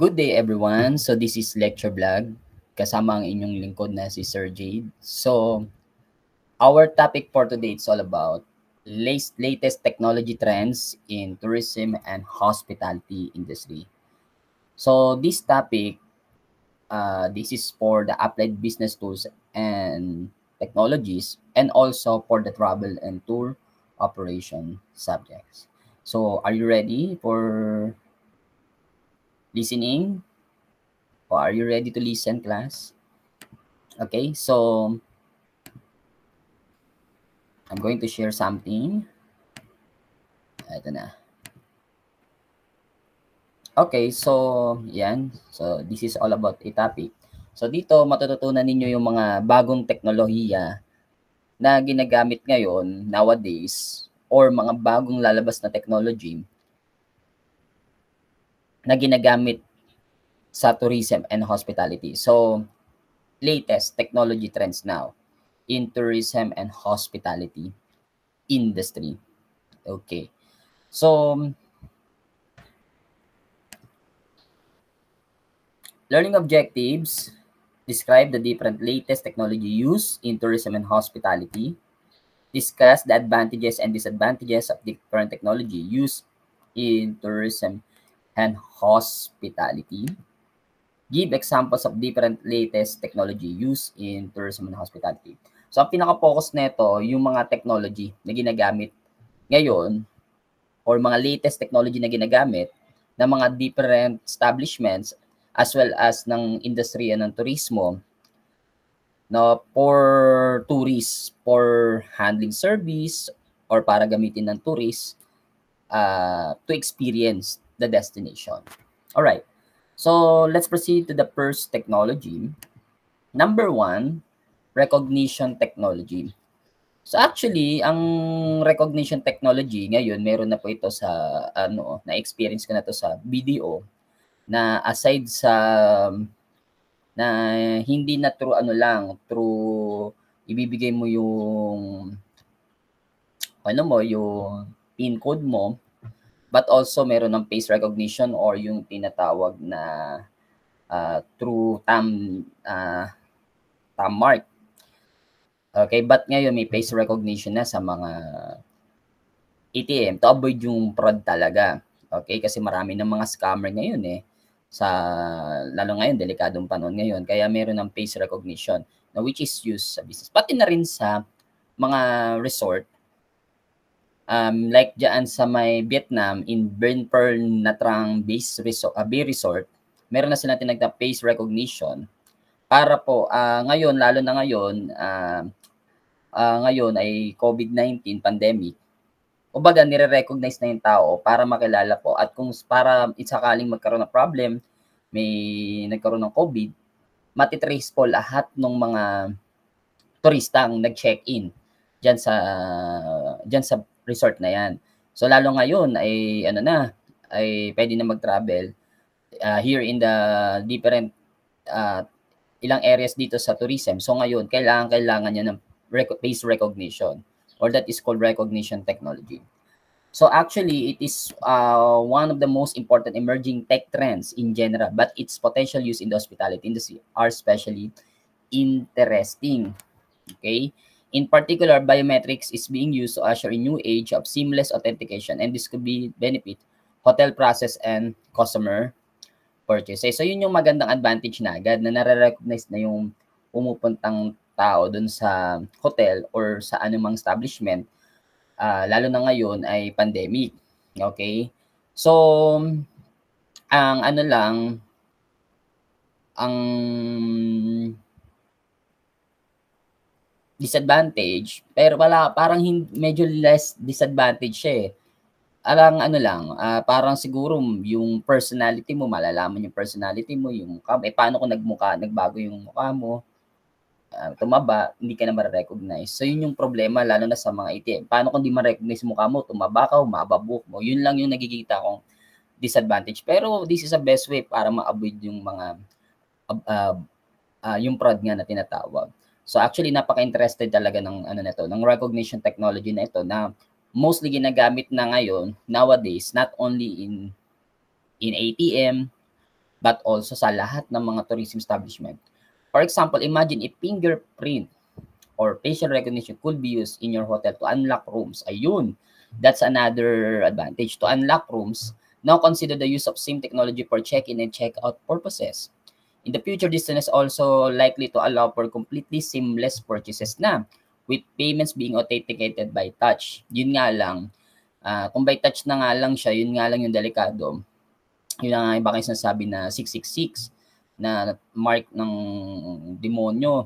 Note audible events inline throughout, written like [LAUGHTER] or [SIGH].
Good day everyone. So this is Lecture Vlog. Kasama ang inyong lingkod na si Sir Jade. So our topic for today is all about latest technology trends in tourism and hospitality industry. So this topic, uh, this is for the applied business tools and technologies and also for the travel and tour operation subjects. So are you ready for listening? Or are you ready to listen, class? Okay, so I'm going to share something. Ito na. Okay, so yan. So this is all about a topic. So dito matututunan ninyo yung mga bagong teknolohiya na ginagamit ngayon nowadays or mga bagong lalabas na technology na ginagamit sa tourism and hospitality. So, latest technology trends now in tourism and hospitality industry. Okay. So, learning objectives describe the different latest technology use in tourism and hospitality, discuss the advantages and disadvantages of different technology use in tourism and hospitality. Give examples of different latest technology used in tourism and hospitality. So, ang pinaka-focus nito, yung mga technology na ginagamit ngayon or mga latest technology na ginagamit ng mga different establishments as well as ng industriya ng turismo no for tourists for handling service or para gamitin ng tourists uh, ah, to experience the destination. All right. So let's proceed to the first technology. Number one, recognition technology. So actually, ang recognition technology ngayon, meron na po ito sa ano, na experience ko na to sa BDO na aside sa na hindi na true, ano lang, through ibibigay mo yung ano mo, yung pin code mo, But also meron ng face recognition or yung tinatawag na uh, true tam uh, tam mark. Okay, but ngayon may face recognition na sa mga ATM to avoid yung fraud talaga. Okay, kasi marami ng mga scammer ngayon eh sa lalo ngayon delikadong panahon ngayon kaya meron ng face recognition na which is used sa business pati na rin sa mga resort um, like diyan sa may Vietnam in Bern Bernpern Natrang Base Resort, uh, Bay Resort, meron na sila tinagda face recognition para po uh, ngayon lalo na ngayon uh, uh, ngayon ay COVID-19 pandemic. Kumbaga nire-recognize na yung tao para makilala po at kung para isakaling magkaroon ng problem, may nagkaroon ng COVID, matitrace po lahat ng mga turista ang nag-check-in diyan sa uh, diyan sa resort na yan. So lalo ngayon ay ano na, ay pwede na mag-travel uh, here in the different uh, ilang areas dito sa tourism. So ngayon, kailangan kailangan niya ng rec- face recognition or that is called recognition technology. So actually, it is uh, one of the most important emerging tech trends in general, but its potential use in the hospitality industry are especially interesting. Okay? In particular, biometrics is being used to usher a new age of seamless authentication and this could be benefit hotel process and customer purchase. So yun yung magandang advantage na agad na nare-recognize na yung pumupuntang tao dun sa hotel or sa anumang establishment uh, lalo na ngayon ay pandemic. Okay? So ang ano lang ang disadvantage, pero wala, parang hin, medyo less disadvantage siya eh. Alang ano lang, uh, parang siguro yung personality mo, malalaman yung personality mo, yung mukha Eh, paano kung nagmuka, nagbago yung mukha mo, uh, tumaba, hindi ka na ma-recognize. So, yun yung problema, lalo na sa mga ATM. Paano kung di ma-recognize mukha mo, tumaba ka, umababuk mo. Yun lang yung nagigita kong disadvantage. Pero this is the best way para ma-avoid yung mga uh, uh, uh, yung fraud nga na tinatawag. So actually napaka-interested talaga ng ano nito, ng recognition technology na ito na mostly ginagamit na ngayon nowadays not only in in ATM but also sa lahat ng mga tourism establishment. For example, imagine if fingerprint or facial recognition could be used in your hotel to unlock rooms. Ayun, that's another advantage. To unlock rooms, now consider the use of same technology for check-in and check-out purposes. In the future, this is also likely to allow for completely seamless purchases na with payments being authenticated by touch. Yun nga lang, uh, kung by touch na nga lang siya, yun nga lang yung delikado. Yun nga iba kayo sinasabi na 666 na mark ng demonyo.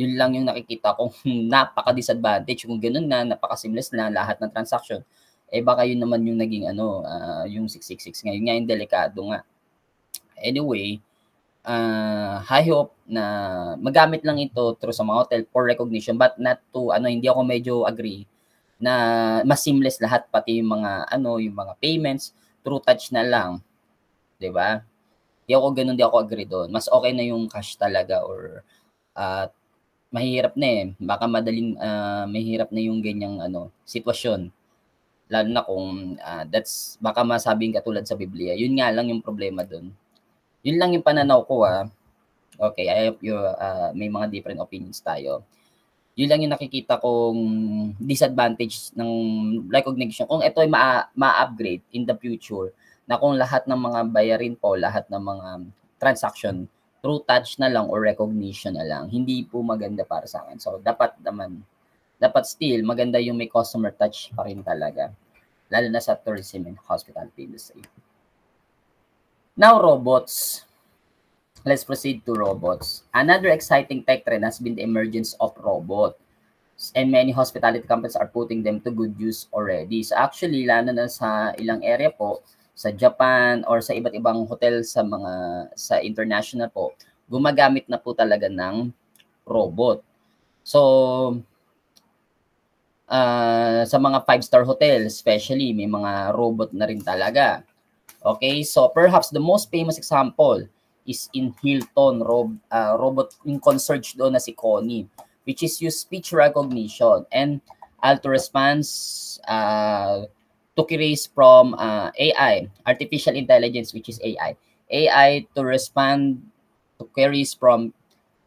Yun lang yung nakikita kong [LAUGHS] napaka-disadvantage. Kung ganun na, napaka-seamless na lahat ng transaction, eh baka yun naman yung naging ano, uh, yung 666 ngayon. Nga yung delikado nga. Anyway, uh, high hope na magamit lang ito through sa mga hotel for recognition but not to ano hindi ako medyo agree na mas seamless lahat pati yung mga ano yung mga payments through touch na lang 'di ba di ako ganoon di ako agree doon mas okay na yung cash talaga or at uh, mahirap na eh baka madaling uh, mahirap na yung ganyang ano sitwasyon lalo na kung uh, that's baka masabing katulad sa Biblia yun nga lang yung problema doon yun lang yung pananaw ko ah. Okay, I hope you, uh, may mga different opinions tayo. Yun lang yung nakikita kong disadvantage ng recognition. Kung ito ay ma- ma-upgrade in the future, na kung lahat ng mga bayarin po, lahat ng mga transaction, through touch na lang or recognition na lang, hindi po maganda para sa akin. So, dapat naman, dapat still, maganda yung may customer touch pa rin talaga. Lalo na sa tourism and hospitality industry. Now, robots. Let's proceed to robots. Another exciting tech trend has been the emergence of robots. And many hospitality companies are putting them to good use already. So actually, lalo na sa ilang area po, sa Japan or sa iba't ibang hotel sa mga sa international po, gumagamit na po talaga ng robot. So, uh, sa mga five-star hotel, especially, may mga robot na rin talaga. Okay, so perhaps the most famous example is in Hilton rob, uh, robot in concert doon na si Connie which is use speech recognition and auto response uh, to queries from uh, ah, AI, artificial intelligence which is AI. AI to respond to queries from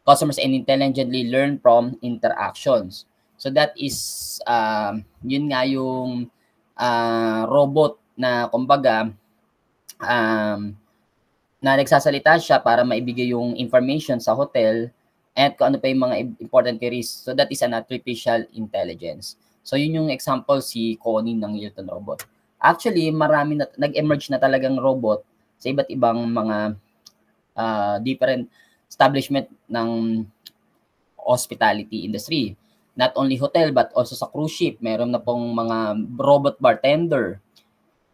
customers and intelligently learn from interactions. So that is uh, yun nga yung uh, robot na kumbaga um, na nagsasalita siya para maibigay yung information sa hotel at kung ano pa yung mga important queries. So that is an artificial intelligence. So yun yung example si Connie ng Hilton Robot. Actually, marami na, nag-emerge na talagang robot sa iba't ibang mga uh, different establishment ng hospitality industry. Not only hotel but also sa cruise ship, meron na pong mga robot bartender,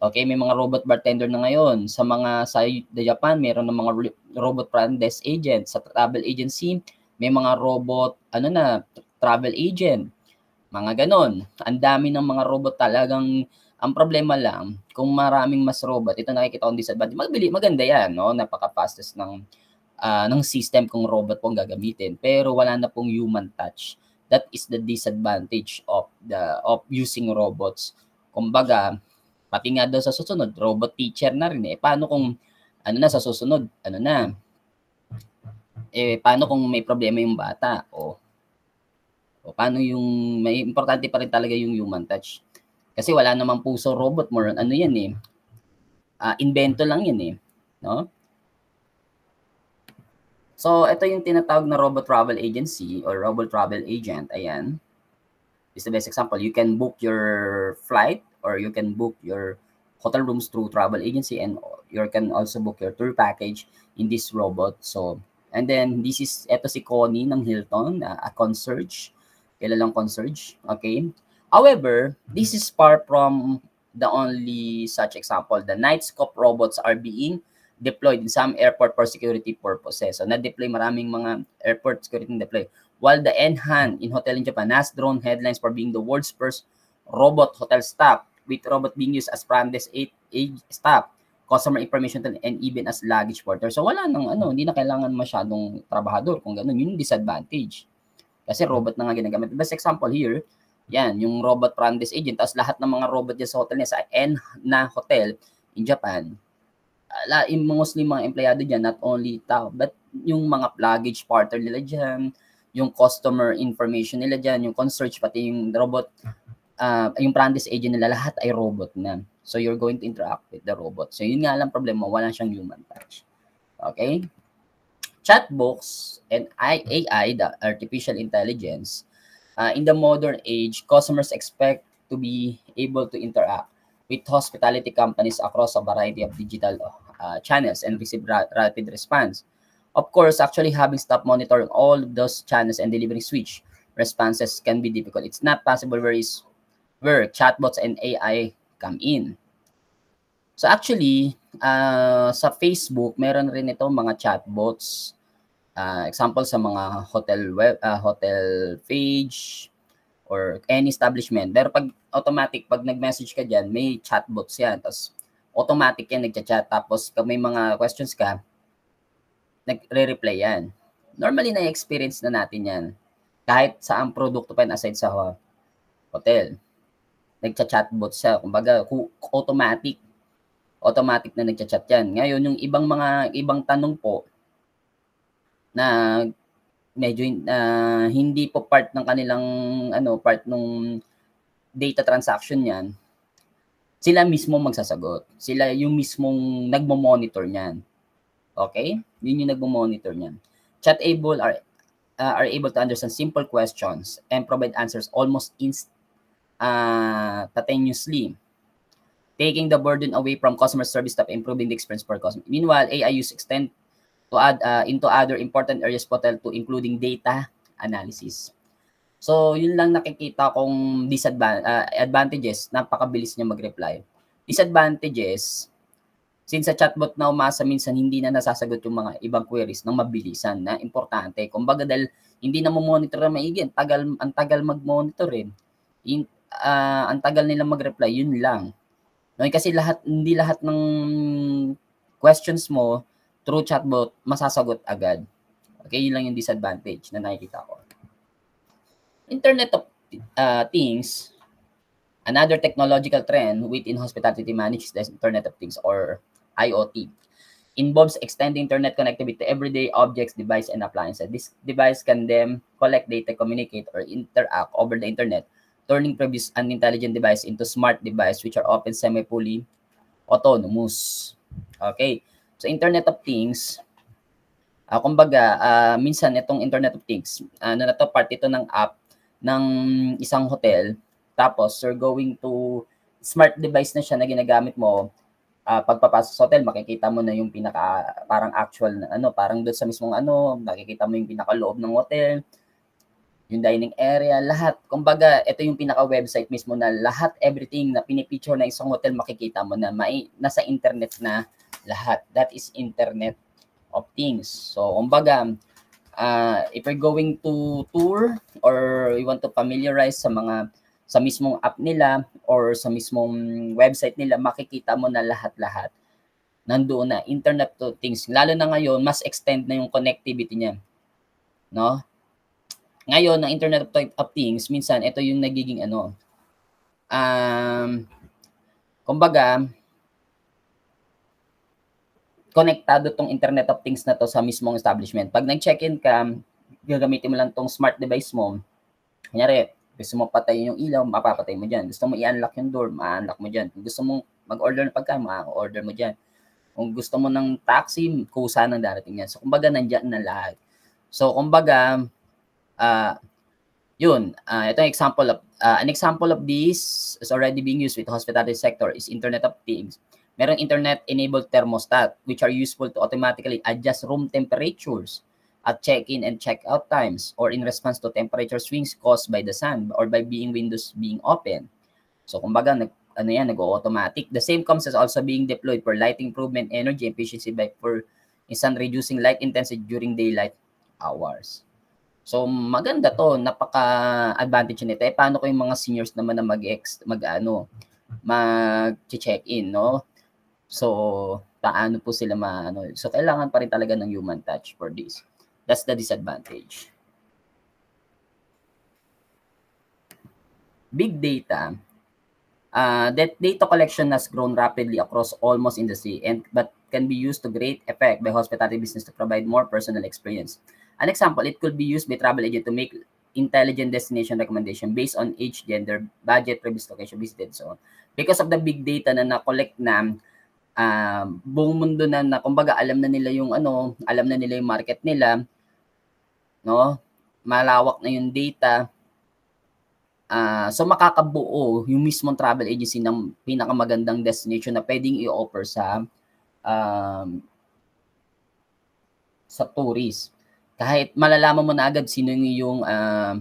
Okay, may mga robot bartender na ngayon. Sa mga sa Japan, mayroon ng mga robot front-desk agent. Sa travel agency, may mga robot, ano na, travel agent. Mga ganon. Ang dami ng mga robot talagang ang problema lang, kung maraming mas robot, ito nakikita kong disadvantage. Magbili, maganda yan, no? Napaka-fastest ng, uh, ng system kung robot po ang gagamitin. Pero wala na pong human touch. That is the disadvantage of the of using robots. Kumbaga, Pati nga daw sa susunod, robot teacher na rin eh. Paano kung, ano na, sa susunod, ano na, eh, paano kung may problema yung bata? O, o paano yung, may importante pa rin talaga yung human touch. Kasi wala namang puso robot, more on ano yan eh. Uh, invento lang yan eh. No? So, ito yung tinatawag na robot travel agency or robot travel agent. Ayan. This is the best example. You can book your flight or you can book your hotel rooms through travel agency and you can also book your tour package in this robot. So, and then this is, eto si Connie ng Hilton, ah, a concierge, kilalang concierge, okay? However, this is far from the only such example. The night scope robots are being deployed in some airport for security purposes. So, na-deploy maraming mga airport security deploy. While the Enhan in Hotel in Japan has drawn headlines for being the world's first robot hotel staff with robot being used as desk 8 age staff, customer information and even as luggage porter. So wala nang ano, hindi na kailangan masyadong trabahador kung ganun. Yun yung disadvantage. Kasi robot na nga ginagamit. Best example here, yan, yung robot Brandes agent, tapos lahat ng mga robot niya sa hotel niya, sa N na hotel in Japan, ala, yung mostly mga empleyado dyan, not only tao, but yung mga luggage partner nila dyan, yung customer information nila dyan, yung concierge, pati yung robot uh, yung practice agent nila lahat ay robot na. So you're going to interact with the robot. So yun nga lang problema, wala siyang human touch. Okay? Chatbots and AI, the artificial intelligence, uh, in the modern age, customers expect to be able to interact with hospitality companies across a variety of digital uh, channels and receive ra- rapid response. Of course, actually having staff monitoring all those channels and delivering switch responses can be difficult. It's not possible, very where chatbots and AI come in. So actually, uh, sa Facebook, meron rin ito mga chatbots. Uh, example sa mga hotel web, uh, hotel page or any establishment. Pero pag automatic, pag nag-message ka diyan, may chatbots yan. Tapos automatic yan, nagcha-chat. Tapos kung may mga questions ka, nagre-reply yan. Normally, na-experience na natin yan. Kahit saang produkto pa yan aside sa hotel nagcha-chatbot siya. Kumbaga, automatic. Automatic na nagcha-chat yan. Ngayon, yung ibang mga, ibang tanong po, na medyo uh, hindi po part ng kanilang ano part ng data transaction niyan sila mismo magsasagot sila yung mismong nagmo-monitor niyan okay yun yung nagmo-monitor niyan chat able are uh, are able to understand simple questions and provide answers almost inst- uh, continuously, taking the burden away from customer service staff, improving the experience for customers. Meanwhile, AI use extend to add uh, into other important areas hotel to including data analysis. So, yun lang nakikita kong disadvantages, uh, advantages, napakabilis niya mag-reply. Disadvantages, since sa chatbot na umasa, minsan hindi na nasasagot yung mga ibang queries ng mabilisan na importante. Kumbaga dahil hindi na mo monitor na maigi, ang tagal, ang tagal mag-monitor rin. Eh. In, uh, ang tagal nila mag-reply, yun lang. No, eh, kasi lahat hindi lahat ng questions mo through chatbot masasagot agad. Okay, yun lang yung disadvantage na nakikita ko. Internet of uh, Things, another technological trend within hospitality management the Internet of Things or IoT. Involves extending internet connectivity to everyday objects, device, and appliances. This device can then collect data, communicate, or interact over the internet turning previous and intelligent device into smart device which are often semi-fully autonomous. Okay. So, Internet of Things, uh, kumbaga, uh, minsan itong Internet of Things, ano na to, part ito ng app ng isang hotel. Tapos, you're going to smart device na siya na ginagamit mo uh, pagpapasok sa hotel, makikita mo na yung pinaka parang actual na ano, parang doon sa mismong ano, makikita mo yung pinaka loob ng hotel, yung dining area, lahat. Kumbaga, ito yung pinaka-website mismo na lahat, everything na pinipicture na isang hotel, makikita mo na may, nasa internet na lahat. That is internet of things. So, kumbaga, uh, if you're going to tour or you want to familiarize sa mga sa mismong app nila or sa mismong website nila, makikita mo na lahat-lahat. Nandoon na internet to things. Lalo na ngayon, mas extend na yung connectivity niya. No? Ngayon, ang Internet of Things, minsan, ito yung nagiging ano, um, kumbaga, konektado tong Internet of Things na to sa mismong establishment. Pag nag-check-in ka, gagamitin mo lang tong smart device mo. Kunyari, gusto mo patayin yung ilaw, mapapatay mo diyan Gusto mo i-unlock yung door, ma-unlock mo diyan gusto mo mag-order ng pagkain, ma-order mo diyan Kung gusto mo ng taxi, kusa nang darating yan. So, kumbaga, nandiyan na lahat. So, kumbaga, uh, yun, uh, ito example of, uh, an example of this is already being used with the hospitality sector is Internet of Things. Merong internet-enabled thermostat which are useful to automatically adjust room temperatures at check-in and check-out times or in response to temperature swings caused by the sun or by being windows being open. So kumbaga, nag, ano yan, nag-automatic. The same comes as also being deployed for light improvement, energy efficiency by for instance reducing light intensity during daylight hours. So maganda to, napaka-advantage nito. Eh paano ko yung mga seniors naman na mag mag mag-ano mag-check-in, no? So paano po sila maano? So kailangan pa rin talaga ng human touch for this. That's the disadvantage. Big data Uh, ah, that data collection has grown rapidly across almost industry and but can be used to great effect by hospitality business to provide more personal experience. An example, it could be used by travel agent to make intelligent destination recommendation based on age, gender, budget, previous location visited, so on. Because of the big data na na-collect na uh, buong mundo na, na kumbaga alam na nila yung ano, alam na nila yung market nila, no? Malawak na yung data. Uh, so makakabuo yung mismong travel agency ng pinakamagandang destination na pwedeng i-offer sa um, sa tourist kahit malalaman mo na agad sino yung uh,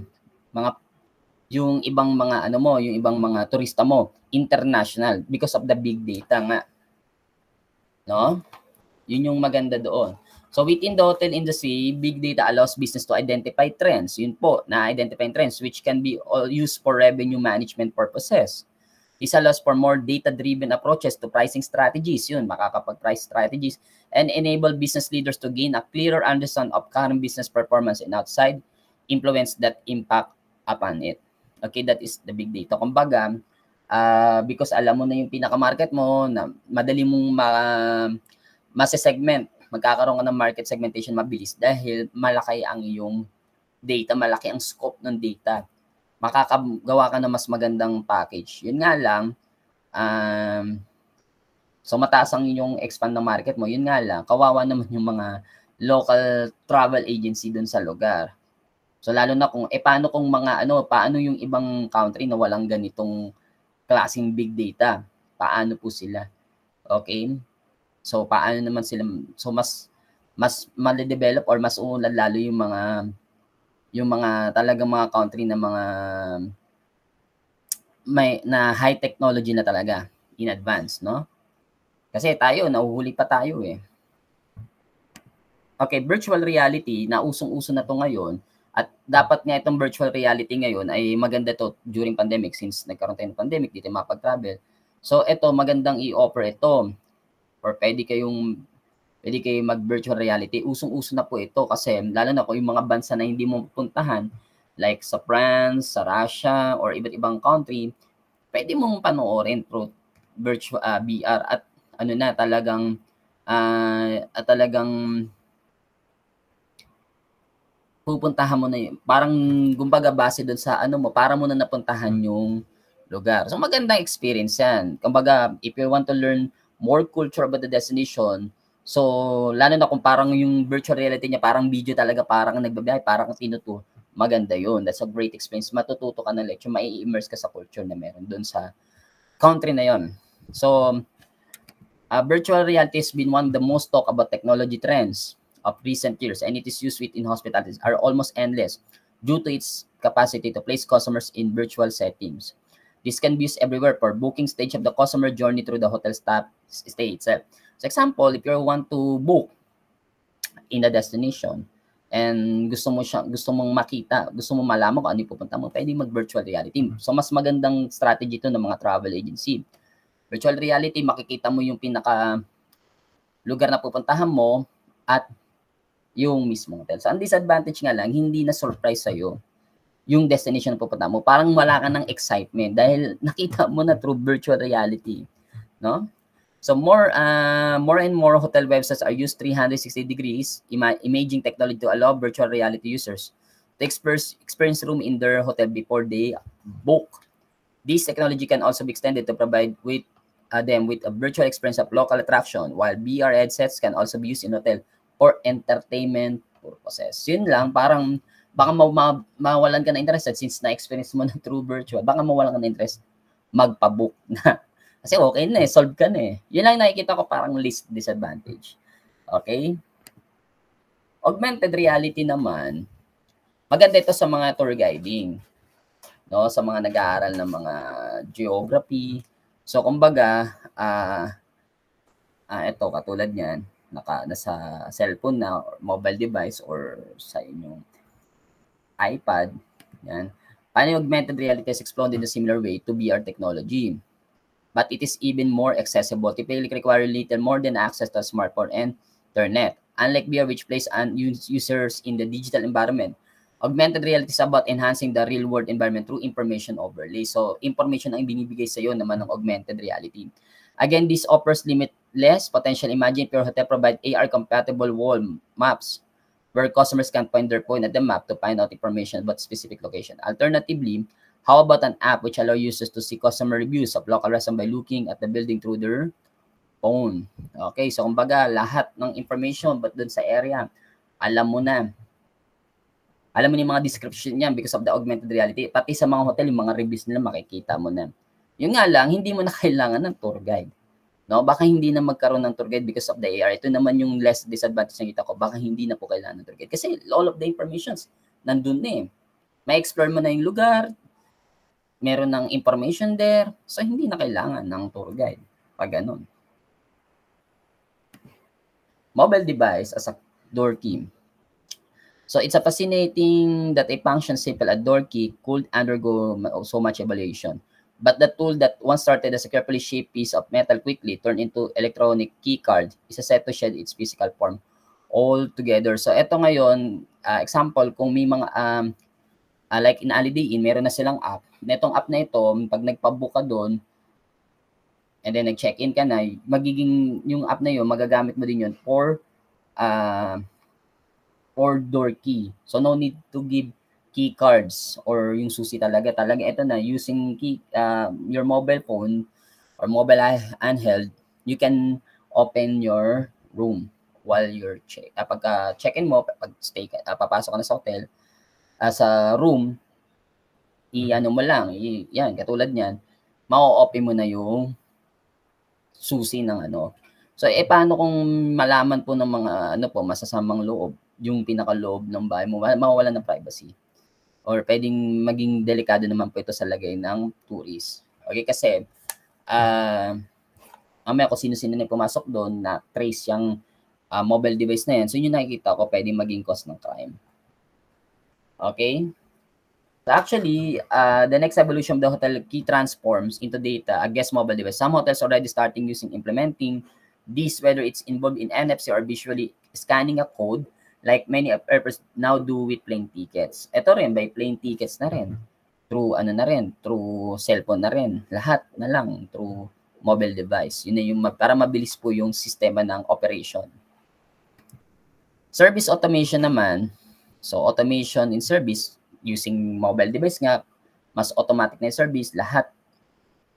mga yung ibang mga ano mo, yung ibang mga turista mo, international because of the big data nga. No? Yun yung maganda doon. So within the hotel industry, big data allows business to identify trends. Yun po, na identify trends which can be all used for revenue management purposes. This allows for more data-driven approaches to pricing strategies. Yun, makakapag-price strategies and enable business leaders to gain a clearer understanding of current business performance and outside influence that impact upon it. Okay, that is the big data. Kumbaga, uh, because alam mo na yung pinaka-market mo, na madali mong ma masesegment, magkakaroon ka ng market segmentation mabilis dahil malaki ang iyong data, malaki ang scope ng data makakagawa ka na mas magandang package. Yun nga lang, um, so mataas ang inyong expand na market mo. Yun nga lang, kawawa naman yung mga local travel agency dun sa lugar. So lalo na kung, eh paano kung mga ano, paano yung ibang country na walang ganitong klaseng big data? Paano po sila? Okay? So paano naman sila, so mas, mas mali-develop or mas uunlad lalo yung mga yung mga talagang mga country na mga may na high technology na talaga in advance, no? Kasi tayo nauhuli pa tayo eh. Okay, virtual reality na usong-uso na to ngayon at dapat nga itong virtual reality ngayon ay maganda to during pandemic since nagkaroon tayo ng pandemic dito mapag-travel. So ito magandang i-offer ito or pwede kayong pwede kayo mag-virtual reality. Usong-uso na po ito kasi lalo na kung yung mga bansa na hindi mo puntahan, like sa France, sa Russia, or iba't ibang country, pwede mong panoorin through virtual uh, ah, VR at ano na talagang uh, at talagang pupuntahan mo na yun. Parang gumbaga base doon sa ano mo, para mo na napuntahan yung lugar. So magandang experience yan. Kumbaga, if you want to learn more culture about the destination, So, lalo na kung parang yung virtual reality niya, parang video talaga, parang nagbabiyahe, parang tinuto, maganda yon That's a great experience. Matututo ka ng lecture, mai-immerse ka sa culture na meron doon sa country na yon. So, uh, virtual reality has been one of the most talk about technology trends of recent years and it is used within hospitalities are almost endless due to its capacity to place customers in virtual settings. This can be used everywhere for booking stage of the customer journey through the hotel stop stay itself. So example, if you want to book in the destination and gusto mo siya, gusto mong makita, gusto mong malaman kung ano yung pupunta mo, pwede mag virtual reality. Hmm. So mas magandang strategy ito ng mga travel agency. Virtual reality, makikita mo yung pinaka lugar na pupuntahan mo at yung mismo hotel. So, ang disadvantage nga lang, hindi na surprise sa'yo yung destination na pupunta mo. Parang wala ka ng excitement dahil [LAUGHS] nakita mo na through virtual reality, no? So more uh, more and more hotel websites are used 360 degrees ima- imaging technology to allow virtual reality users to experience, experience room in their hotel before they book. This technology can also be extended to provide with uh, them with a virtual experience of local attraction while VR headsets can also be used in hotel for entertainment purposes. Yun lang, parang baka ma- ma- mawalan ka na interest since na-experience mo [LAUGHS] ng true virtual, baka mawalan ka na interest magpa-book na. [LAUGHS] Kasi okay na eh, solve ka na eh. Yun lang nakikita ko parang least disadvantage. Okay? Augmented reality naman, maganda ito sa mga tour guiding. No, sa mga nag-aaral ng mga geography. So kumbaga, ah uh, ah, uh, ito katulad niyan, naka nasa cellphone na or mobile device or sa inyong iPad, yan, Paano yung augmented reality is explored in a similar way to VR technology? But it is even more accessible, typically require little more than access to a smartphone and internet. Unlike VR, which places users in the digital environment, augmented reality is about enhancing the real-world environment through information overlay. So, information ang binibigay sa iyo naman ng augmented reality. Again, this offers limitless potential. Imagine if your hotel provide AR-compatible wall maps where customers can point their phone at the map to find out information about specific location. Alternatively, how about an app which allow users to see customer reviews of local restaurant by looking at the building through their phone? Okay, so kumbaga lahat ng information but dun sa area, alam mo na. Alam mo na yung mga description niyan because of the augmented reality. Pati sa mga hotel, yung mga reviews nila makikita mo na. Yun nga lang, hindi mo na [LAUGHS] kailangan ng tour guide. No, baka hindi na magkaroon ng tour guide because of the AR. Ito naman yung less disadvantage na kita ko. Baka hindi na po kailangan ng tour guide. Kasi all of the informations, nandun na eh. May explore mo na yung lugar, meron ng information there, so hindi na kailangan ng tour guide. Pag ganun. Mobile device as a door key. So it's a fascinating that a function simple a door key could undergo so much evaluation. But the tool that once started as a carefully shaped piece of metal quickly turned into electronic keycard is a set to shed its physical form altogether. So ito ngayon, uh, example, kung may mga um, uh, like in Alidiin, meron na silang app. Netong app na ito, pag nagpabuka doon, and then nag-check-in ka na, magiging yung app na yun, magagamit mo din yun for uh, for door key. So no need to give key cards or yung susi talaga talaga ito na using key uh, your mobile phone or mobile handheld you can open your room while you're check uh, ah, pag uh, check-in mo pag stay uh, papasok ka na sa hotel uh, sa room i-ano mo lang i, yan katulad niyan mau-open mo na yung susi ng ano so eh paano kung malaman po ng mga ano po masasamang loob yung pinakaloob ng bahay mo mawawalan ng privacy or pwedeng maging delikado naman po ito sa lagay ng tourist. Okay, kasi uh, mamaya ko sino-sino na pumasok doon na trace yung uh, mobile device na yan, so yun nakikita ko pwedeng maging cause ng crime. Okay? So actually, uh, the next evolution of the hotel key transforms into data against mobile device. Some hotels already starting using implementing this, whether it's involved in NFC or visually scanning a code Like many airports now do with plane tickets. Ito rin, by plane tickets na rin. Mm-hmm. Through ano na rin, through cellphone na rin. Lahat na lang, through mobile device. Yun na yung para mabilis po yung sistema ng operation. Service automation naman, so automation in service using mobile device nga, mas automatic na yung service, lahat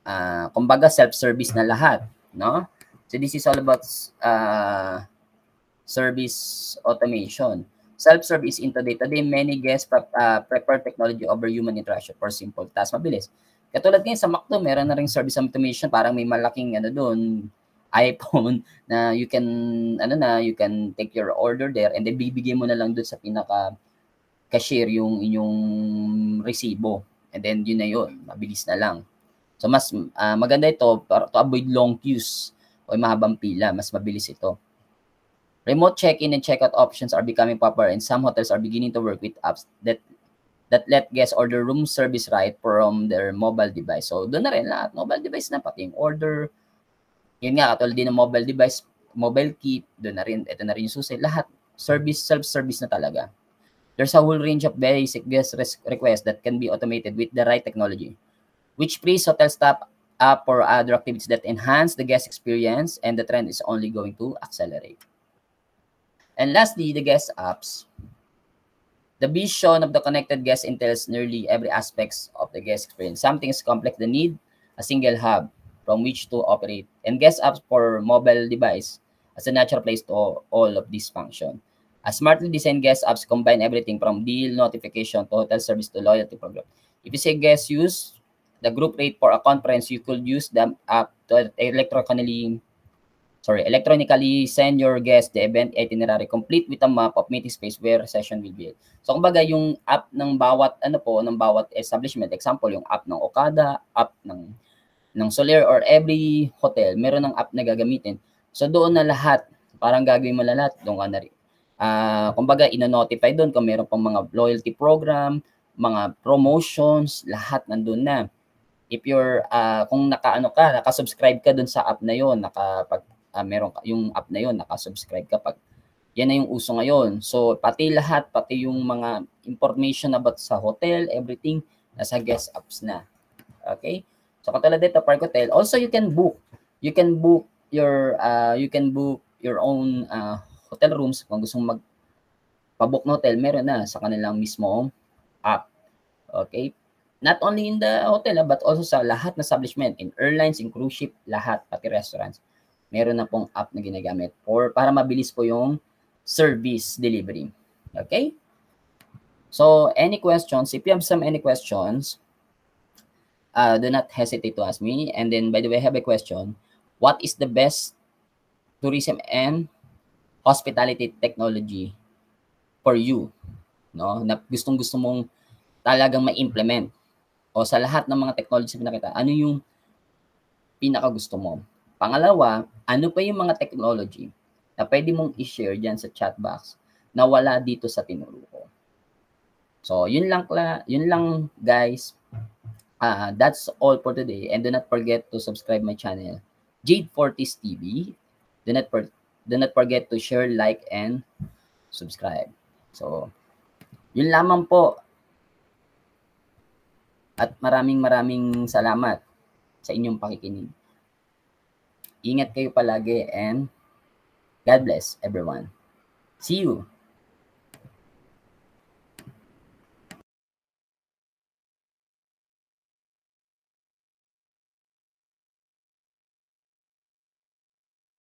uh, kumbaga self-service na lahat, no? So this is all about uh, service automation. Self-serve is in today. Today, many guests prep, uh, prefer technology over human interaction for simple tasks. Mabilis. Katulad ngayon sa Macto, meron na rin service automation. Parang may malaking ano doon, [LAUGHS] iPhone na you can ano na you can take your order there and then bibigyan mo na lang doon sa pinaka cashier yung inyong resibo and then yun na yun mabilis na lang so mas uh, maganda ito para to avoid long queues o mahabang pila mas mabilis ito Remote check-in and check-out options are becoming popular and some hotels are beginning to work with apps that that let guests order room service right from their mobile device. So, doon na rin lahat. Mobile device na, pati yung order. Yun nga, katulad din ng mobile device, mobile key, doon na rin, ito na rin yung susi. Lahat, service, self-service na talaga. There's a whole range of basic guest requests that can be automated with the right technology, which frees hotel staff up for other activities that enhance the guest experience and the trend is only going to accelerate. And lastly, the guest apps. The vision of the connected guest entails nearly every aspects of the guest experience. Something is complex the need, a single hub from which to operate, and guest apps for mobile device as a natural place to all of these functions. A smartly designed guest apps combine everything from deal notification to hotel service to loyalty program. If you say guest use the group rate for a conference, you could use the app to electronically sorry, electronically send your guest the event itinerary complete with a map of meeting space where session will be So kumbaga yung app ng bawat ano po, ng bawat establishment, example yung app ng Okada, app ng ng Soler or every hotel, meron ng app na gagamitin. So doon na lahat, parang gagawin mo lahat, doon ka na rin. Uh, kumbaga, ino-notify doon kung meron pang mga loyalty program, mga promotions, lahat nandoon na. If you're, uh, kung nakaano ka, naka-subscribe ka doon sa app na yon nakapag uh, meron ka, yung app na yon naka-subscribe ka pag yan na yung uso ngayon. So, pati lahat, pati yung mga information about sa hotel, everything, nasa guest apps na. Okay? So, katulad dito, Park Hotel. Also, you can book. You can book your, uh, you can book your own uh, hotel rooms. Kung gusto mong mag book ng hotel, meron na sa kanilang mismo app. Okay? Not only in the hotel, but also sa lahat na establishment, in airlines, in cruise ship, lahat, pati restaurants meron na pong app na ginagamit for para mabilis po yung service delivery. Okay? So, any questions, if you have some any questions, uh, do not hesitate to ask me. And then, by the way, I have a question. What is the best tourism and hospitality technology for you no na gustong gusto mong talagang ma-implement o sa lahat ng mga technology na pinakita ano yung pinaka gusto mo Pangalawa, ano pa yung mga technology na pwede mong i-share dyan sa chat box na wala dito sa tinuro ko. So, yun lang, yun lang guys. Uh, that's all for today. And do not forget to subscribe my channel, Jade Fortis TV. Do not, for, do not forget to share, like, and subscribe. So, yun lamang po. At maraming maraming salamat sa inyong pakikinig. Ingat kayo palagi and God bless everyone. See you!